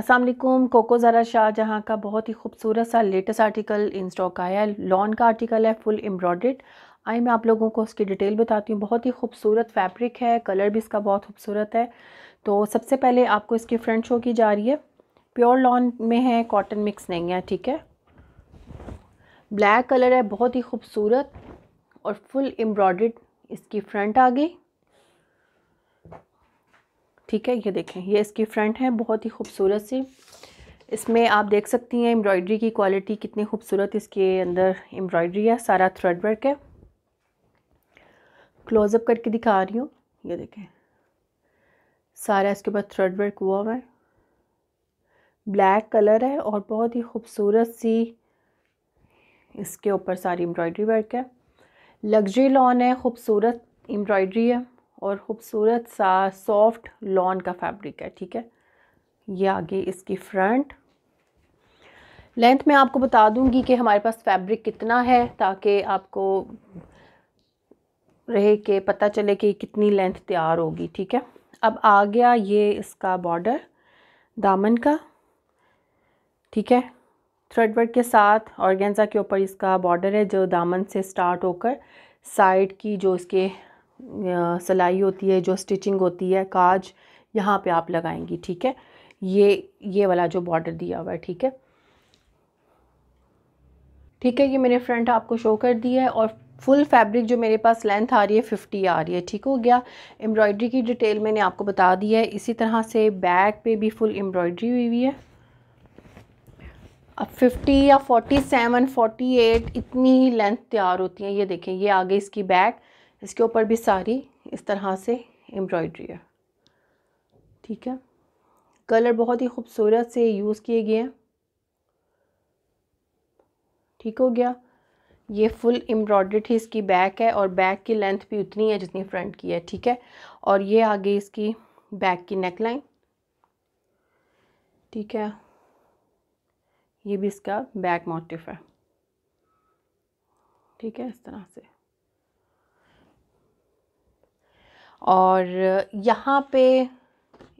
Aslam cocoa ज़रा शाहजहाँ का बहुत ही खूबसूरत सा लेटेस्ट आर्टिकल इन स्टॉक आया है लॉन का आर्टिकल है फुल एम्ब्रॉड्रेड आई मैं आप लोगों को उसकी डिटेल बताती हूँ बहुत ही खूबसूरत फैब्रिक है कलर भी इसका बहुत खूबसूरत है तो सबसे पहले आपको इसकी फ्रंट शो की जा रही है प्योर लॉन में है कॉटन मिक्स नहीं है ठीक है ब्लैक कलर है बहुत ही खूबसूरत और फुल एम्ब्रॉयड इसकी फ्रंट आ गई ठीक है ये देखें ये इसकी फ्रंट है बहुत ही खूबसूरत सी इसमें आप देख सकती हैं एम्ब्रॉयडरी की क्वालिटी कितनी खूबसूरत इसके अंदर एम्ब्रॉयडरी है सारा थ्रेड वर्क है क्लोजअप करके दिखा रही हूँ ये देखें सारा इसके ऊपर थ्रेड वर्क हुआ हुआ है ब्लैक कलर है और बहुत ही खूबसूरत सी इसके ऊपर सारी एम्ब्रॉयडरी वर्क है लग्जरी लॉन है खूबसूरत एम्ब्रॉयडरी है और ख़ूबसूरत सा सॉफ्ट लॉन का फैब्रिक है ठीक है ये आगे इसकी फ्रंट लेंथ में आपको बता दूंगी कि हमारे पास फैब्रिक कितना है ताकि आपको रहे के पता चले कि कितनी लेंथ तैयार होगी ठीक है अब आ गया ये इसका बॉर्डर दामन का ठीक है थ्रेड वर्क के साथ ऑर्गेन्जा के ऊपर इसका बॉर्डर है जो दामन से स्टार्ट होकर साइड की जो इसके सिलाई होती है जो स्टिचिंग होती है काज यहाँ पे आप लगाएंगी ठीक है ये ये वाला जो बॉर्डर दिया हुआ है ठीक है ठीक है ये मेरे फ्रंट आपको शो कर दिया है और फुल फैब्रिक जो मेरे पास लेंथ आ रही है फिफ्टी आ रही है ठीक हो गया एम्ब्रॉयडरी की डिटेल मैंने आपको बता दी है इसी तरह से बैक पे भी फुल एम्ब्रॉयडरी हुई हुई है अब फिफ्टी या फोर्टी एट इतनी ही लेंथ तैयार होती है ये देखें ये आगे इसकी बैक इसके ऊपर भी सारी इस तरह से एम्ब्रॉयड्री है ठीक है कलर बहुत ही खूबसूरत से यूज़ किए गए हैं ठीक हो गया ये फुल एम्ब्रॉयड्री थी इसकी बैक है और बैक की लेंथ भी उतनी है जितनी फ्रंट की है ठीक है और ये आ गई इसकी बैक की नेक लाइन ठीक है ये भी इसका बैक मोटिफ है ठीक है इस तरह से और यहाँ पे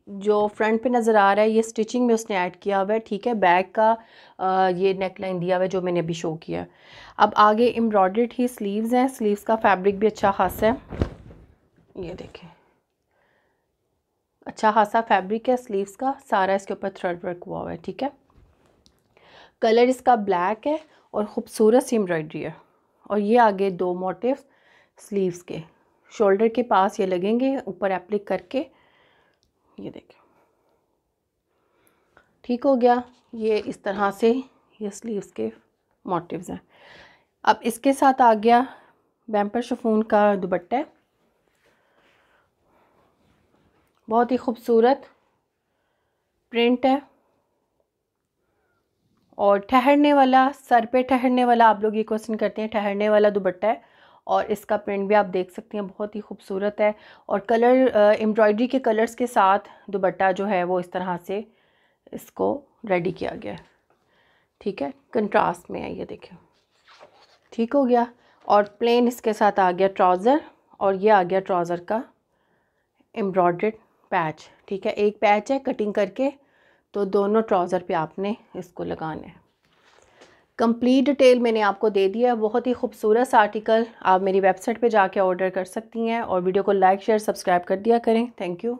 जो फ्रंट पे नज़र आ रहा है ये स्टिचिंग में उसने ऐड किया हुआ है ठीक है बैक का आ, ये नेक लाइन दिया हुआ है जो मैंने अभी शो किया है अब आगे एम्ब्रॉयड्रेड ही स्लीव्स हैं स्लीव्स का फैब्रिक भी अच्छा खासा है ये देखें अच्छा खासा फैब्रिक है स्लीव्स का सारा इसके ऊपर थ्रेड वर्क हुआ हुआ है ठीक है कलर इसका ब्लैक है और ख़ूबसूरत सी एम्ब्रॉयड्री है और ये आगे दो मोटिव स्लीव्स के शोल्डर के पास ये लगेंगे ऊपर एप्लिक करके ये देखें ठीक हो गया ये इस तरह से ये स्लीव्स के मोटिव्स हैं अब इसके साथ आ गया बैम्पर शफून का दुबट्टा बहुत ही खूबसूरत प्रिंट है और ठहरने वाला सर पे ठहरने वाला आप लोग ये क्वेश्चन करते हैं ठहरने वाला दुबट्टा है और इसका प्रिंट भी आप देख सकती हैं बहुत ही खूबसूरत है और कलर एम्ब्रॉयडरी के कलर्स के साथ दुबट्टा जो है वो इस तरह से इसको रेडी किया गया ठीक है कंट्रास्ट में है ये देखें ठीक हो गया और प्लेन इसके साथ आ गया ट्राउज़र और ये आ गया ट्राउज़र का एम्ब्रॉड्रेड पैच ठीक है एक पैच है कटिंग करके तो दोनों ट्राउज़र पे आपने इसको लगाना है कंप्लीट डिटेल मैंने आपको दे दिया है बहुत ही खूबसूरत आर्टिकल आप मेरी वेबसाइट पे जाके ऑर्डर कर सकती हैं और वीडियो को लाइक शेयर सब्सक्राइब कर दिया करें थैंक यू